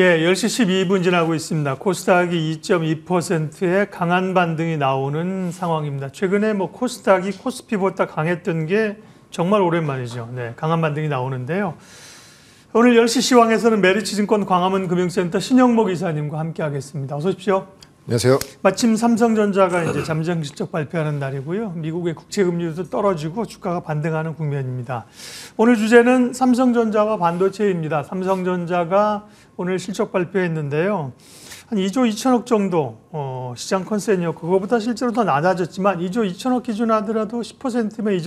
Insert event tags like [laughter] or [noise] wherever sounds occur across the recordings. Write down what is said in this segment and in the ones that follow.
예, 10시 12분 지나고 있습니다. 코스닥이 2.2%의 강한 반등이 나오는 상황입니다. 최근에 뭐 코스닥이 코스피보다 강했던 게 정말 오랜만이죠. 네, 강한 반등이 나오는데요. 오늘 10시 시황에서는 메리츠증권 광화문 금융센터 신영목 이사님과 함께하겠습니다. 어서 오십시오. 안녕하세요. 마침 삼성전자가 이제 잠정 실적 발표하는 날이고요. 미국의 국채 금리도 떨어지고 주가가 반등하는 국면입니다. 오늘 주제는 삼성전자와 반도체입니다. 삼성전자가 오늘 실적 발표했는데요. 한 2조 2천억 정도 어, 시장 컨센이요 그거보다 실제로 더 낮아졌지만 2조 2천억 기준 하더라도 10%면 2조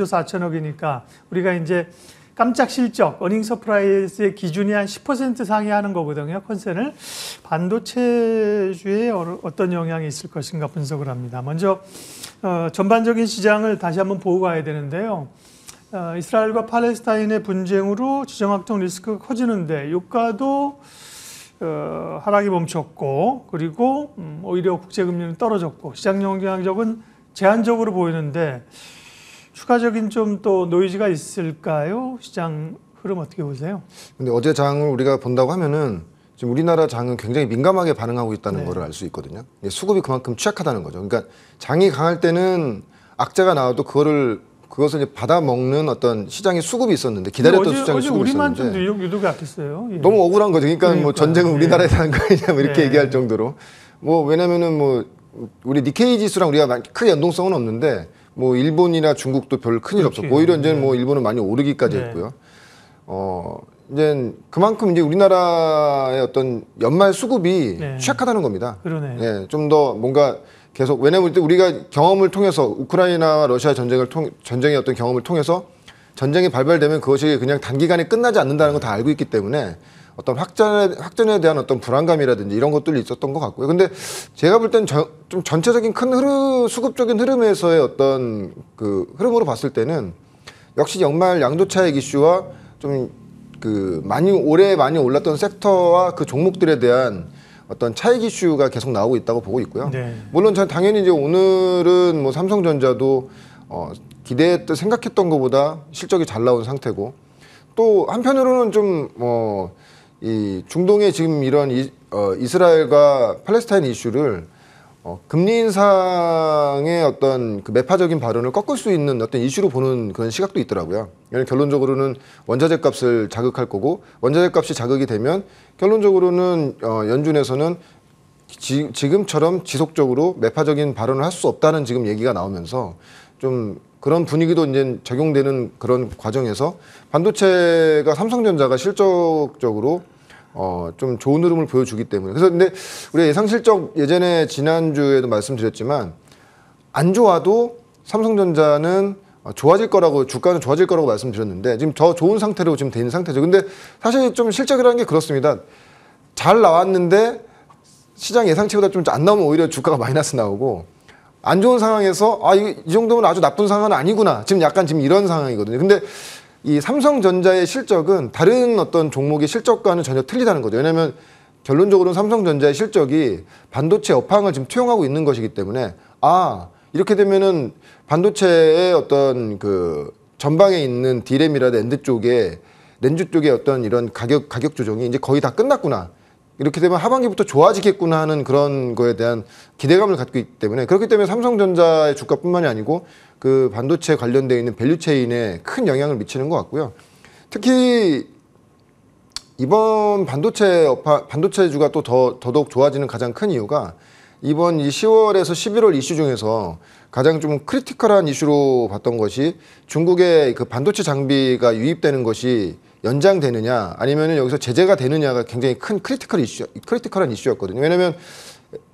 4천억이니까 우리가 이제 깜짝 실적, 어닝 서프라이즈의 기준이 한 10% 상회하는 거거든요. 컨센을 반도체주에 어떤 영향이 있을 것인가 분석을 합니다. 먼저 어, 전반적인 시장을 다시 한번 보고 가야 되는데요. 어, 이스라엘과 팔레스타인의 분쟁으로 지정학적 리스크가 커지는데 유가도 어, 하락이 멈췄고 그리고 음, 오히려 국제금리는 떨어졌고 시장 영향력은 제한적으로 보이는데 추가적인 좀 또 노이즈가 있을까요? 시장 흐름 어떻게 보세요? 근데 어제 장을 우리가 본다고 하면은 지금 우리나라 장은 굉장히 민감하게 반응하고 있다는 네. 걸알 수 있거든요. 수급이 그만큼 취약하다는 거죠. 그러니까 장이 강할 때는 악재가 나와도 그거를 그것을 이제 받아 먹는 어떤 시장의 수급이 있었는데 기다렸던 어제, 시장의 수급이 우리만 있었는데 우리만 좀 유독 같았어요. 예. 너무 억울한 거죠. 그러니까, 그러니까 뭐 전쟁은 우리나라에서 한 예. 거냐 뭐 이렇게 예. 얘기할 정도로 뭐 왜냐면은 뭐 우리 니케이 지수랑 우리가 크게 연동성은 없는데 뭐 일본이나 중국도 별 큰일 그렇지. 없었고 오히려 이제 네. 뭐 일본은 많이 오르기까지 네. 했고요. 어 이제 그만큼 이제 우리나라의 어떤 연말 수급이 네. 취약하다는 겁니다. 그러네. 예, 좀 더 뭔가 계속 왜냐면 우리가 경험을 통해서 우크라이나와 러시아 전쟁을 통 전쟁의 어떤 경험을 통해서 전쟁이 발발되면 그것이 그냥 단기간에 끝나지 않는다는 걸 다 알고 있기 때문에 어떤 확전 확전에 대한 어떤 불안감이라든지 이런 것들이 있었던 것 같고요. 근데 제가 볼땐좀 전체적인 큰 흐름 수급적인 흐름에서의 어떤 그 흐름으로 봤을 때는 역시 연말 양도차익 이슈와 좀 그 많이 올해 많이 올랐던 섹터와 그 종목들에 대한 어떤 차익 이슈가 계속 나오고 있다고 보고 있고요. 네. 물론 전 당연히 이제 오늘은 뭐 삼성전자도 어 기대했던 생각했던 것보다 실적이 잘 나온 상태고 또 한편으로는 좀뭐 어이 중동의 지금 이런 이, 어, 이스라엘과 팔레스타인 이슈를 어, 금리 인상의 어떤 그 매파적인 발언을 꺾을 수 있는 어떤 이슈로 보는 그런 시각도 있더라고요. 결론적으로는 원자재 값을 자극할 거고 원자재 값이 자극이 되면 결론적으로는 어, 연준에서는 지, 지금처럼 지속적으로 매파적인 발언을 할 수 없다는 지금 얘기가 나오면서 좀 그런 분위기도 이제 적용되는 그런 과정에서 반도체가 삼성전자가 실적적으로 어, 좀 좋은 흐름을 보여주기 때문에. 그래서 근데 우리 예상 실적 예전에 지난주에도 말씀드렸지만 안 좋아도 삼성전자는 어, 좋아질 거라고 주가는 좋아질 거라고 말씀드렸는데 지금 더 좋은 상태로 지금 돼 있는 상태죠. 근데 사실 좀 실적이라는 게 그렇습니다. 잘 나왔는데 시장 예상치보다 좀 안 나오면 오히려 주가가 마이너스 나오고 안 좋은 상황에서 아, 이, 정도면 아주 나쁜 상황은 아니구나. 지금 약간 지금 이런 상황이거든요. 근데 이 삼성전자의 실적은 다른 어떤 종목의 실적과는 전혀 틀리다는 거죠. 왜냐하면 결론적으로는 삼성전자의 실적이 반도체 업황을 지금 투영하고 있는 것이기 때문에 아 이렇게 되면은 반도체의 어떤 그 전방에 있는 디램이라든 엔드 쪽에 렌즈 쪽에 어떤 이런 가격 가격 조정이 이제 거의 다 끝났구나 이렇게 되면 하반기부터 좋아지겠구나 하는 그런 거에 대한 기대감을 갖고 있기 때문에 그렇기 때문에 삼성전자의 주가뿐만이 아니고 그 반도체 관련되어 있는 밸류체인에 큰 영향을 미치는 것 같고요. 특히 이번 반도체 업하, 반도체주가 또 더, 더더욱 좋아지는 가장 큰 이유가 이번 이 10월에서 11월 이슈 중에서 가장 좀 크리티컬한 이슈로 봤던 것이 중국의 그 반도체 장비가 유입되는 것이 연장되느냐 아니면 여기서 제재가 되느냐가 굉장히 큰 크리티컬 이슈 크리티컬한 이슈였거든요. 왜냐면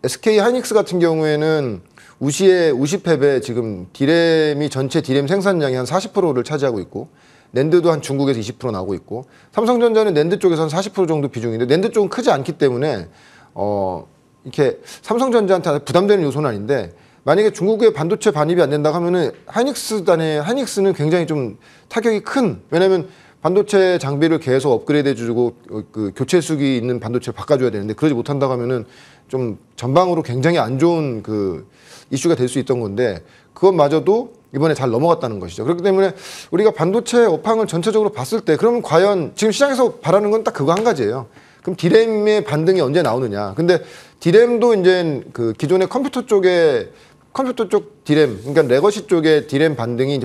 SK 하이닉스 같은 경우에는 우시의 우시팹에 지금 디램이 전체 디램 생산량이 한 40%를 차지하고 있고 낸드도 한 중국에서 20% 나오고 있고 삼성전자는 낸드 쪽에서 한 40% 정도 비중인데 낸드 쪽은 크지 않기 때문에 어 이렇게 삼성전자한테 부담되는 요소는 아닌데 만약에 중국의 반도체 반입이 안 된다고 하면은 하이닉스 단에 하이닉스는 굉장히 좀 타격이 큰 왜냐면 하 반도체 장비를 계속 업그레이드 해주고 어, 그 교체 수기 있는 반도체를 바꿔줘야 되는데 그러지 못한다고 하면은 좀 전방으로 굉장히 안 좋은 그 이슈가 될 수 있던 건데 그것마저도 이번에 잘 넘어갔다는 것이죠. 그렇기 때문에 우리가 반도체 업황을 전체적으로 봤을 때 그러면 과연 지금 시장에서 바라는 건 딱 그거 한 가지예요. 그럼 디램의 반등이 언제 나오느냐. 근데 디램도 이제 그 기존의 컴퓨터 쪽에 컴퓨터 쪽 디램, 그러니까 레거시 쪽에 디램 반등이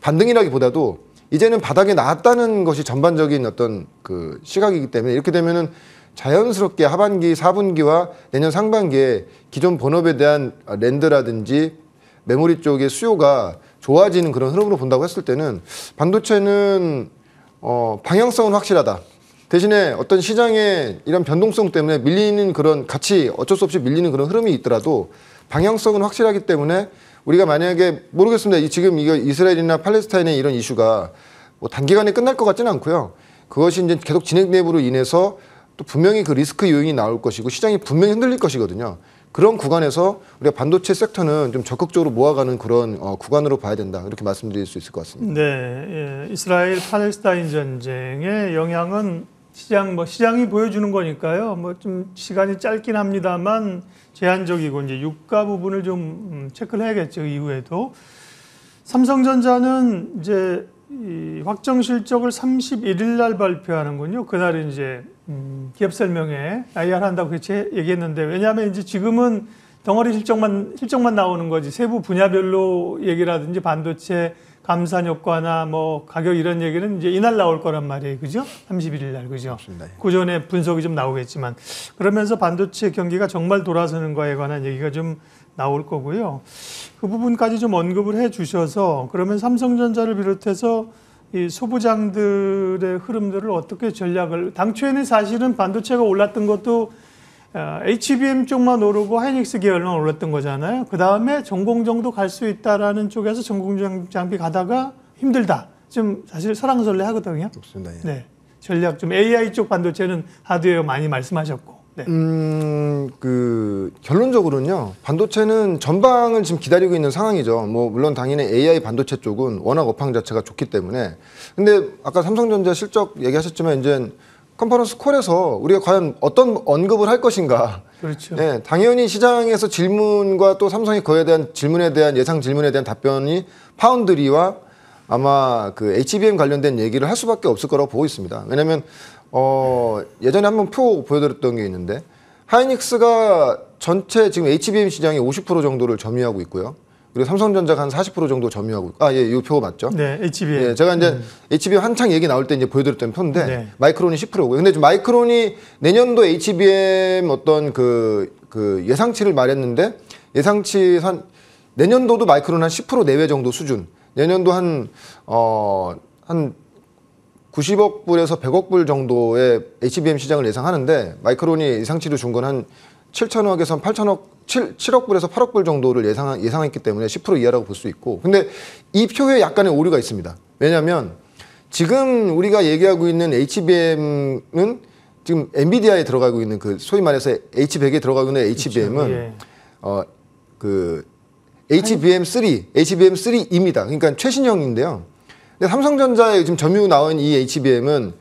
반등이라기보다도 이제는 바닥에 나왔다는 것이 전반적인 어떤 그 시각이기 때문에 이렇게 되면은 자연스럽게 하반기 4분기와 내년 상반기에 기존 본업에 대한 랜드라든지 메모리 쪽의 수요가 좋아지는 그런 흐름으로 본다고 했을 때는 반도체는 어 방향성은 확실하다. 대신에 어떤 시장의 이런 변동성 때문에 밀리는 그런 같이 어쩔 수 없이 밀리는 그런 흐름이 있더라도 방향성은 확실하기 때문에 우리가 만약에 모르겠습니다. 지금 이거 이스라엘이나 팔레스타인의 이런 이슈가 뭐 단기간에 끝날 것 같지는 않고요. 그것이 이제 계속 진행됨으로 인해서 또 분명히 그 리스크 요인이 나올 것이고 시장이 분명히 흔들릴 것이거든요. 그런 구간에서 우리가 반도체 섹터는 좀 적극적으로 모아가는 그런 어, 구간으로 봐야 된다 이렇게 말씀드릴 수 있을 것 같습니다. 네, 예. 이스라엘 팔레스타인 전쟁의 영향은 시장 뭐 시장이 보여주는 거니까요. 뭐 좀 시간이 짧긴 합니다만 제한적이고 이제 유가 부분을 좀 음, 체크를 해야겠죠. 이후에도 삼성전자는 이제 이 확정 실적을 31일 날 발표하는군요. 그날은 이제 음 기업 설명회 IR 한다고 그렇게 얘기했는데 왜냐하면 이제 지금은 덩어리 실적만 실적만 나오는 거지 세부 분야별로 얘기라든지 반도체 감산 효과나 뭐 가격 이런 얘기는 이제 이날 나올 거란 말이에요. 그죠? 31일 날. 그죠? 그 예. 전에 분석이 좀 나오겠지만 그러면서 반도체 경기가 정말 돌아서는 거에 관한 얘기가 좀 나올 거고요. 그 부분까지 좀 언급을 해 주셔서 그러면 삼성전자를 비롯해서 이 소부장들의 흐름들을 어떻게 전략을 당초에는 사실은 반도체가 올랐던 것도 어, HBM 쪽만 오르고 하이닉스 계열만 올랐던 거잖아요. 그 다음에 전공정도 갈 수 있다라는 쪽에서 전공 장비 가다가 힘들다. 좀 사실 설랑설레 하거든요. 좋습니다. 예. 네. 전략 좀 AI 쪽 반도체는 하드웨어 많이 말씀하셨고. 네. 음, 그, 결론적으로는요, 반도체는 전방을 지금 기다리고 있는 상황이죠. 뭐, 물론 당연히 AI 반도체 쪽은 워낙 업황 자체가 좋기 때문에. 근데 아까 삼성전자 실적 얘기하셨지만, 이제 컨퍼런스 콜에서 우리가 과연 어떤 언급을 할 것인가. 그렇죠. 네, 당연히 시장에서 질문과 또 삼성이 거에 대한 질문에 대한 예상 질문에 대한 답변이 파운드리와 아마 그 HBM 관련된 얘기를 할 수밖에 없을 거라고 보고 있습니다. 왜냐면 어 예전에 한번 표 보여드렸던 게 있는데 하이닉스가 전체 지금 HBM 시장의 50% 정도를 점유하고 있고요. 그리고 삼성전자가 한 40% 정도 점유하고 아 예 이 표 맞죠? 네 HBM. 예, 제가 이제 음. h b 한창 얘기 나올 때 이제 보여드렸던 표인데 네. 마이크론이 10%고 근데 지금 마이크론이 내년도 HBM 어떤 그, 그 예상치를 말했는데 예상치 한 내년도도 마이크론 한 10% 내외 정도 수준 내년도 한 어, 한 90억 불에서 100억 불 정도의 HBM 시장을 예상하는데 마이크론이 예상치를준건한 7천억에서 8천억 7, 7억 불에서 8억 불 정도를 예상, 예상했기 때문에 10% 이하라고 볼 수 있고 근데 이 표에 약간의 오류가 있습니다. 왜냐하면 지금 우리가 얘기하고 있는 HBM은 지금 엔비디아에 들어가고 있는 그 소위 말해서 H100에 들어가고 있는 그렇죠. HBM은 예. 어그 HBM3, HBM3입니다. 그러니까 최신형인데요. 근데 삼성전자에 지금 점유 나온 이 HBM은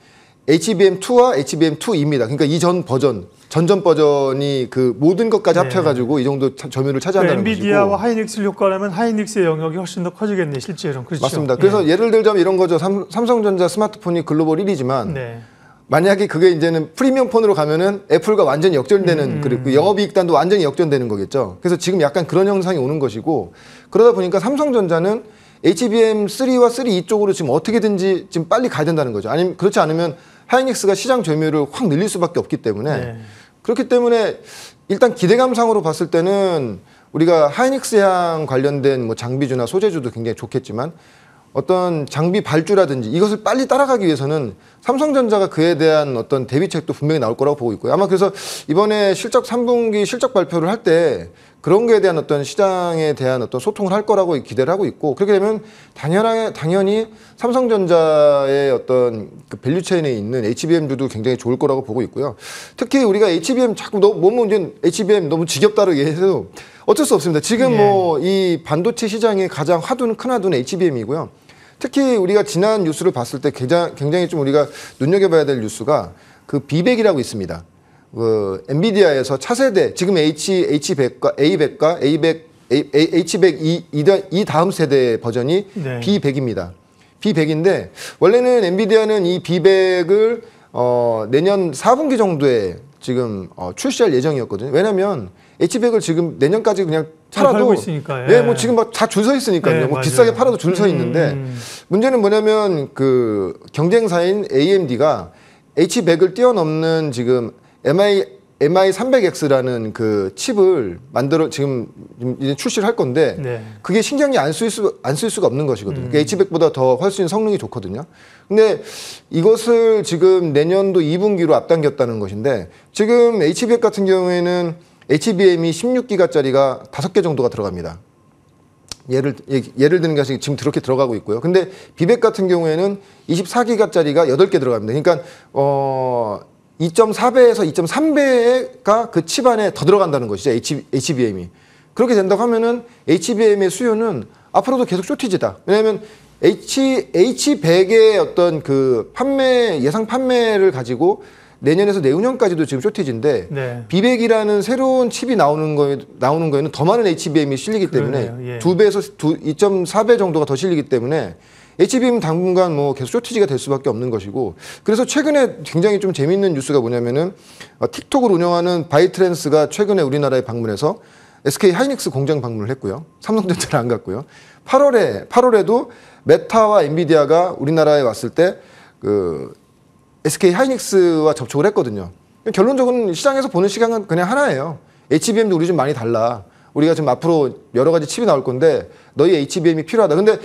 HBM2와 HBM2입니다. 그러니까 이전 버전 전전 버전이 그 모든 것까지 네. 합쳐가지고 이 정도 점유율을 차지한다는 그 엔비디아와 하이닉스 효과라면 하이닉스의 영역이 훨씬 더 커지겠네 실제로 그렇죠. 맞습니다. 그래서 네. 예를 들자면 이런 거죠. 삼, 성전자 스마트폰이 글로벌 1위지만 네. 만약에 그게 이제는 프리미엄 폰으로 가면은 애플과 완전히 역전되는 음. 그리고 영업이익단도 완전히 역전되는 거겠죠. 그래서 지금 약간 그런 현상이 오는 것이고 그러다 보니까 삼성전자는 HBM3와 3E 쪽으로 지금 어떻게든지 지금 빨리 가야 된다는 거죠. 아니면 그렇지 않으면 하이닉스가 시장 점유율을 확 늘릴 수밖에 없기 때문에. 네. 그렇기 때문에 일단 기대감상으로 봤을 때는 우리가 하이닉스 향 관련된 뭐 장비주나 소재주도 굉장히 좋겠지만 어떤 장비 발주라든지 이것을 빨리 따라가기 위해서는 삼성전자가 그에 대한 어떤 대비책도 분명히 나올 거라고 보고 있고요. 아마 그래서 이번에 실적 3분기 실적 발표를 할때 그런 거에 대한 어떤 시장에 대한 어떤 소통을 할 거라고 기대를 하고 있고 그렇게 되면 당연하, 당연히 삼성전자의 어떤 그 밸류체인에 있는 HBM주도 굉장히 좋을 거라고 보고 있고요. 특히 우리가 HBM 자꾸 너무 뭐, 뭐, 이제 HBM 너무 지겹다고 얘기해서 어쩔 수 없습니다. 지금 예. 뭐이 반도체 시장의 가장 화두는 큰 화두는 HBM이고요. 특히 우리가 지난 뉴스를 봤을 때 굉장히 좀 우리가 눈여겨봐야 될 뉴스가 그 비백이라고 있습니다. 그 엔비디아에서 차세대 지금 H H100과 A100과 A100 A, H100 이, 이, 이 다음 세대 버전이 네. B100입니다. B100인데 원래는 엔비디아는 이 B100을 어, 내년 4분기 정도에 지금 어, 출시할 예정이었거든요. 왜냐면 하 H100을 지금 내년까지 그냥 팔아도 있으니까, 예. 예. 뭐 지금 막다줄 서 있으니까요. 예, 뭐 비싸게 팔아도 줄 서 있는데 음, 음, 음. 문제는 뭐냐면 그 경쟁사인 AMD가 H100을 뛰어넘는 지금 MI MI 300X라는 그 칩을 만들어 지금 이제 출시를 할 건데 네. 그게 신경이 안 쓸 수 안 쓸 수가 없는 것이거든요. 음. H100보다 더 훨씬 성능이 좋거든요. 근데 이것을 지금 내년도 2분기로 앞당겼다는 것인데 지금 H100 같은 경우에는 HBM이 16기가짜리가 5개 정도가 들어갑니다. 예를 예, 예를 드는 것 지금 그렇게 들어가고 있고요. 근데 비백 같은 경우에는 24기가짜리가 8개 들어갑니다. 그러니까 어 2.4배에서 2.3배가 그 칩 안에 더 들어간다는 것이죠. H, HBM이. 그렇게 된다고 하면은 HBM의 수요는 앞으로도 계속 쇼티지다. 왜냐하면 H, H100의 어떤 그 판매, 예상 판매를 가지고 내년에서 내후년까지도 지금 쇼티지인데 네. B100이라는 새로운 칩이 나오는 거에 나오는 거에는 더 많은 HBM이 실리기 때문에 예. 두 배에서 2.4배 정도가 더 실리기 때문에 HBM 당분간 뭐 계속 쇼티지가 될 수밖에 없는 것이고 그래서 최근에 굉장히 좀 재미있는 뉴스가 뭐냐면은 어, 틱톡을 운영하는 바이트랜스가 최근에 우리나라에 방문해서 SK 하이닉스 공장 방문을 했고요. 삼성전자를 안 갔고요. 8월에 8월에도 메타와 엔비디아가 우리나라에 왔을 때 그 SK 하이닉스와 접촉을 했거든요. 결론적으로는 시장에서 보는 시간은 그냥 하나예요. HBM도 우리 좀 많이 달라. 우리가 지금 앞으로 여러 가지 칩이 나올 건데 너희 HBM이 필요하다. 근데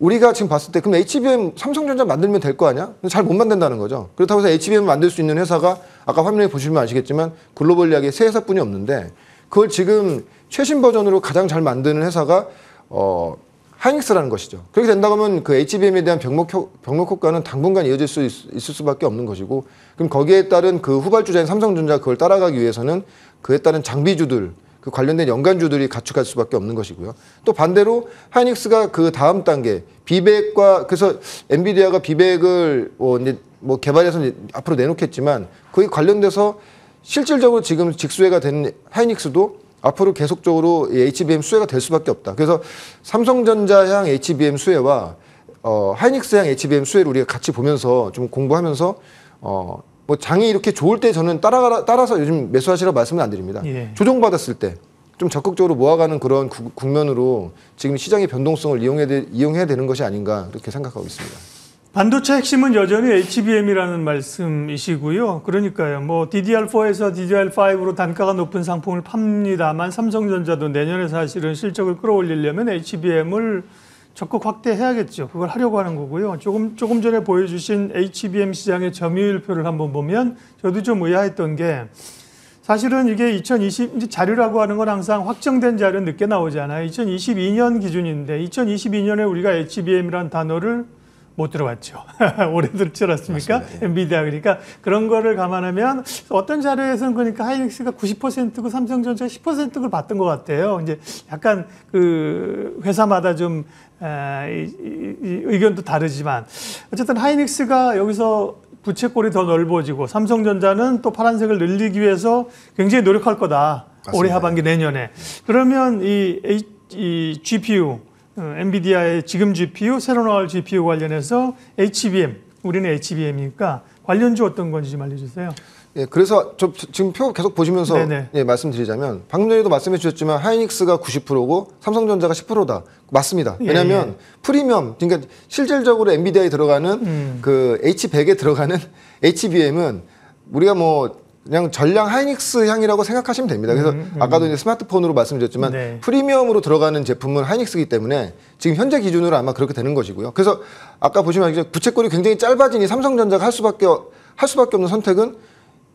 우리가 지금 봤을 때 그럼 HBM 삼성전자 만들면 될 거 아니야? 잘 못 만든다는 거죠. 그렇다고 해서 HBM 만들 수 있는 회사가 아까 화면에 보시면 아시겠지만 글로벌 리야기세 회사뿐이 없는데 그걸 지금 최신 버전으로 가장 잘 만드는 회사가 어 하이닉스라는 것이죠. 그렇게 된다고 하면 그 HBM에 대한 병목, 효, 병목 효과는 당분간 이어질 수 있, 을 수밖에 없는 것이고 그럼 거기에 따른 그 후발주자인 삼성전자 그걸 따라가기 위해서는 그에 따른 장비주들 그 관련된 연관주들이 가축할 수밖에 없는 것이고요. 또 반대로 하이닉스가 그 다음 단계 비백과 그래서 엔비디아가 비백을 뭐, 이제 뭐 개발해서 이제 앞으로 내놓겠지만 그에 관련돼서 실질적으로 지금 직수혜가 된 하이닉스도 앞으로 계속적으로 HBM 수혜가 될 수밖에 없다. 그래서 삼성전자 향 HBM 수혜와 어, 하이닉스 향 HBM 수혜를 우리가 같이 보면서 좀 공부하면서 어, 뭐 장이 이렇게 좋을 때 저는 따라 따라서 요즘 매수하시라고 말씀을안 드립니다. 예. 조정받았을 때 좀 적극적으로 모아가는 그런 구, 국면으로 지금 시장의 변동성을 이용해 이용해야 되는 것이 아닌가 그렇게 생각하고 있습니다. 반도체 핵심은 여전히 HBM이라는 말씀이시고요. 그러니까요. 뭐 DDR4에서 DDR5로 단가가 높은 상품을 팝니다만 삼성전자도 내년에 사실은 실적을 끌어올리려면 HBM을 적극 확대해야겠죠. 그걸 하려고 하는 거고요. 조금 조금 전에 보여주신 HBM 시장의 점유율표를 한번 보면 저도 좀 의아했던 게 사실은 이게 2020 이제 자료라고 하는 건 항상 확정된 자료는 늦게 나오잖아요. 2022년 기준인데 2022년에 우리가 HBM이란 단어를 못 들어왔죠. 오래 들지 않았습니까? 맞 엔비디아 그러니까 그런 거를 감안하면 어떤 자료에서는 그러니까 하이닉스가 90%고 삼성전자가 10%를 받던것 같아요. 이제 약간 그 회사마다 좀 에, 이, 이, 의견도 다르지만 어쨌든 하이닉스가 여기서 부채꼴이 더 넓어지고 삼성전자는 또 파란색을 늘리기 위해서 굉장히 노력할 거다. 맞습니다. 올해 하반기 내년에 그러면 이, 이 GPU 어, 엔비디아의 지금 GPU, 새로 나올 GPU 관련해서 HBM, 우리는 HBM이니까 관련주 어떤 건지 좀 알려주세요. 예, 그래서 저 지금 표 계속 보시면서 예, 말씀드리자면 방금 전에도 말씀해 주셨지만 하이닉스가 90%고 삼성전자가 10%다. 맞습니다. 왜냐하면 예, 예. 프리미엄 그러니까 실질적으로 엔비디아에 들어가는 음. 그 H100에 들어가는 HBM은 [laughs] 우리가 뭐 그냥 전량 하이닉스 향이라고 생각하시면 됩니다. 그래서 음, 음, 음. 아까도 이제 스마트폰으로 말씀드렸지만 네. 프리미엄으로 들어가는 제품은 하이닉스이기 때문에 지금 현재 기준으로 아마 그렇게 되는 것이고요. 그래서 아까 보시면 이제 부채꼴이 굉장히 짧아지니 삼성전자가 할 수밖에 할 수밖에 없는 선택은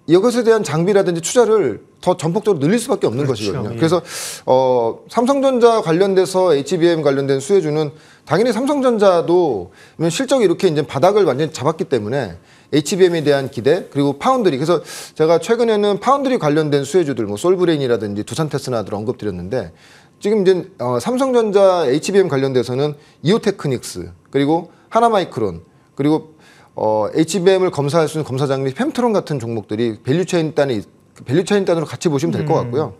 이것에 대한 장비라든지 투자를 더 전폭적으로 늘릴 수밖에 없는 그렇죠. 것이거든요. 예. 그래서 어, 삼성전자 관련돼서 HBM 관련된 수혜주는 당연히 삼성전자도 실적이 이렇게 이제 바닥을 완전히 잡았기 때문에 HBM에 대한 기대 그리고 파운드리 그래서 제가 최근에는 파운드리 관련된 수혜주들 뭐 솔브레인이라든지 두산테스나들 언급드렸는데 지금 이제 어, 삼성전자 HBM 관련돼서는 이오테크닉스 그리고 하나마이크론 그리고 어, HBM을 검사할 수 있는 검사장 및 펨트론 같은 종목들이 밸류체인 단이 밸류체인 단으로 같이 보시면 될것 음. 같고요.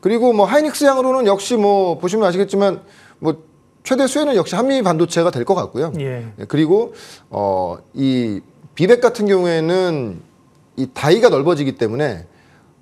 그리고 뭐 하이닉스 양으로는 역시 뭐 보시면 아시겠지만 뭐 최대 수혜는 역시 한미 반도체가 될 것 같고요. 예. 예. 그리고 어, 이 비백 같은 경우에는 이 다이가 넓어지기 때문에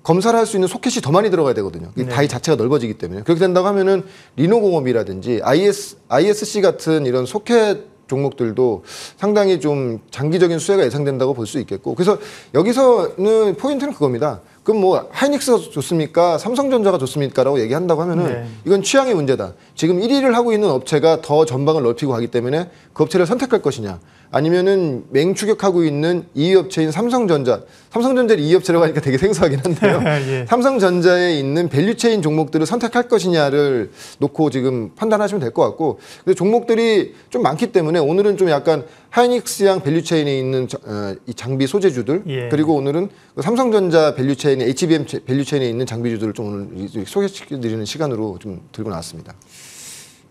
검사를 할 수 있는 소켓이 더 많이 들어가야 되거든요. 이 네. 다이 자체가 넓어지기 때문에 그렇게 된다고 하면은 리노공업이라든지 IS, ISC 같은 이런 소켓 종목들도 상당히 좀 장기적인 수혜가 예상된다고 볼 수 있겠고 그래서 여기서는 포인트는 그겁니다. 그럼 뭐 하이닉스가 좋습니까? 삼성전자가 좋습니까라고 얘기한다고 하면은 네. 이건 취향의 문제다. 지금 1위를 하고 있는 업체가 더 전방을 넓히고 가기 때문에 그 업체를 선택할 것이냐. 아니면은 맹추격하고 있는 이 업체인 삼성전자. 삼성전자를 이 업체라고 하니까 되게 생소하긴 한데요. [laughs] 예. 삼성전자에 있는 밸류체인 종목들을 선택할 것이냐를 놓고 지금 판단하시면 될 것 같고. 근데 종목들이 좀 많기 때문에 오늘은 좀 약간 하이닉스양 밸류체인에 있는 저, 어, 이 장비 소재주들 예. 그리고 오늘은 그 삼성전자 밸류체인, HBM 밸류체인에 있는 장비주들을 좀 오늘 소개시켜드리는 시간으로 좀 들고 나왔습니다.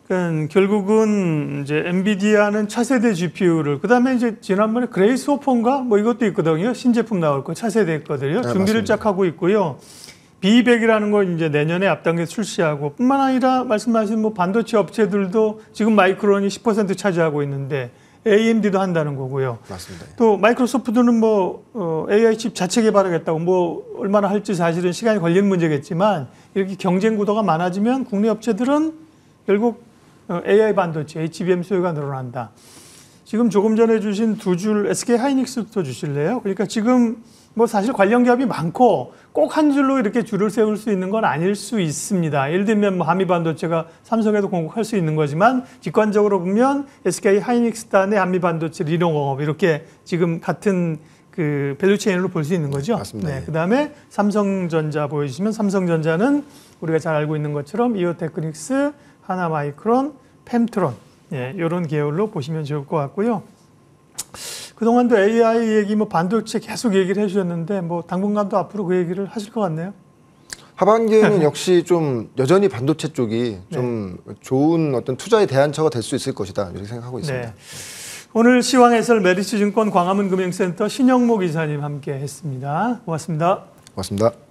그러니까 결국은 이제 엔비디아는 차세대 GPU를 그다음에 이제 지난번에 그레이스 오폰과뭐 이것도 있거든요. 신제품 나올 거 차세대 거든요 네, 준비를 쫙 하고 있고요. B200이라는 걸 이제 내년에 앞당겨 출시하고 뿐만 아니라 말씀하신 뭐 반도체 업체들도 지금 마이크론이 10% 차지하고 있는데 AMD도 한다는 거고요. 맞습니다. 또 마이크로소프트는 뭐 어, AI 칩 자체 개발하겠다고 뭐 얼마나 할지 사실은 시간이 걸리는 문제겠지만 이렇게 경쟁 구도가 많아지면 국내 업체들은 결국 AI 어, 반도체, HBM 수요가 늘어난다. 지금 조금 전에 주신 두 줄 SK 하이닉스부터 주실래요? 그러니까 지금 뭐 사실 관련 기업이 많고 꼭 한 줄로 이렇게 줄을 세울 수 있는 건 아닐 수 있습니다. 예를 들면 뭐 한미 반도체가 삼성에도 공급할 수 있는 거지만 직관적으로 보면 SK 하이닉스단의 한미 반도체 리농업 이렇게 지금 같은 그 밸류체인으로 볼 수 있는 거죠. 맞습니다. 네. 예. 그다음에 삼성전자 보여주시면 삼성전자는 우리가 잘 알고 있는 것처럼 이오테크닉스, 하나 마이크론, 펨트론 예, 이런 계열로 보시면 좋을 것 같고요. 그동안도 AI 얘기, 뭐 반도체 계속 얘기를 해주셨는데 뭐 당분간도 앞으로 그 얘기를 하실 것 같네요. 하반기에는 [laughs] 역시 좀 여전히 반도체 쪽이 네. 좀 네. 좋은 어떤 투자의 대안처가 될 수 있을 것이다 이렇게 생각하고 있습니다. 네. 오늘 시황 해설 메리츠증권 광화문 금융센터 신영모 기사님 함께 했습니다. 고맙습니다. 고맙습니다.